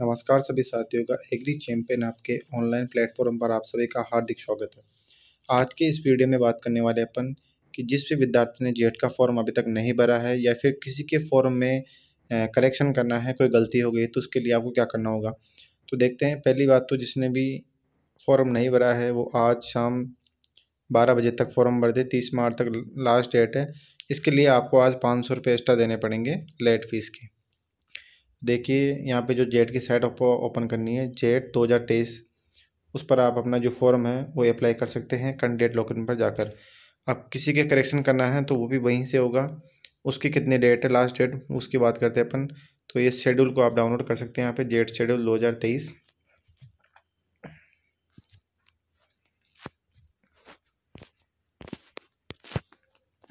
नमस्कार सभी साथियों का एग्री चैम्पियन आपके ऑनलाइन प्लेटफॉर्म पर आप सभी का हार्दिक स्वागत है आज के इस वीडियो में बात करने वाले अपन कि जिस भी विद्यार्थी ने जेट का फॉर्म अभी तक नहीं भरा है या फिर किसी के फॉर्म में करेक्शन करना है कोई गलती हो गई तो उसके लिए आपको क्या करना होगा तो देखते हैं पहली बात तो जिसने भी फॉर्म नहीं भरा है वो आज शाम बारह बजे तक फॉर्म भर दे तीस मार्च तक लास्ट डेट है इसके लिए आपको आज पाँच सौ रुपये एक्स्ट्रा देने पड़ेंगे लेट फीस के देखिए यहाँ पे जो जेट की साइट ओपन करनी है जेट तेईस उस पर आप अपना जो फॉर्म है वो अप्लाई कर सकते हैं कैंडिडेट लॉगिन पर जाकर अब किसी के करेक्शन करना है तो वो भी वहीं से होगा उसकी कितनी डेट है लास्ट डेट उसकी बात करते हैं अपन तो ये शेड्यूल को आप डाउनलोड कर सकते हैं यहाँ पे जेट शेड्यूल तेईस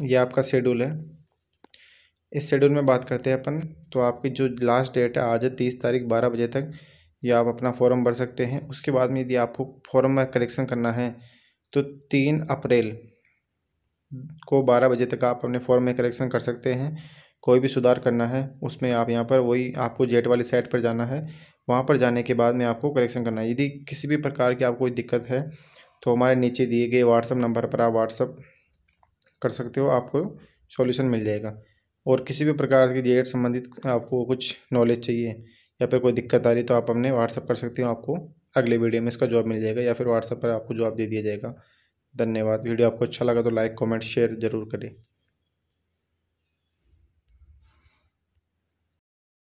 ये आपका शेड्यूल है इस शेड्यूल में बात करते हैं अपन तो आपकी जो लास्ट डेट है आज है तीस तारीख बारह बजे तक ये आप अपना फॉर्म भर सकते हैं उसके बाद में यदि आपको फॉर्म में करेक्शन करना है तो तीन अप्रैल को बारह बजे तक आप अपने फॉर्म में करेक्शन कर सकते हैं कोई भी सुधार करना है उसमें आप यहाँ पर वही आपको जेट वाली साइट पर जाना है वहाँ पर जाने के बाद में आपको करेक्शन करना है यदि किसी भी प्रकार की आपको कोई दिक्कत है तो हमारे नीचे दिए गए व्हाट्सअप नंबर पर आप व्हाट्सअप कर सकते हो आपको सॉल्यूशन मिल जाएगा और किसी भी प्रकार की जेड संबंधित आपको कुछ नॉलेज चाहिए या फिर कोई दिक्कत आ रही तो आप अपने व्हाट्सअप कर सकते हो आपको अगले वीडियो में इसका जॉब मिल जाएगा या फिर व्हाट्सअप पर आपको जॉब दे दिया जाएगा धन्यवाद वीडियो आपको अच्छा लगा तो लाइक कमेंट शेयर जरूर करें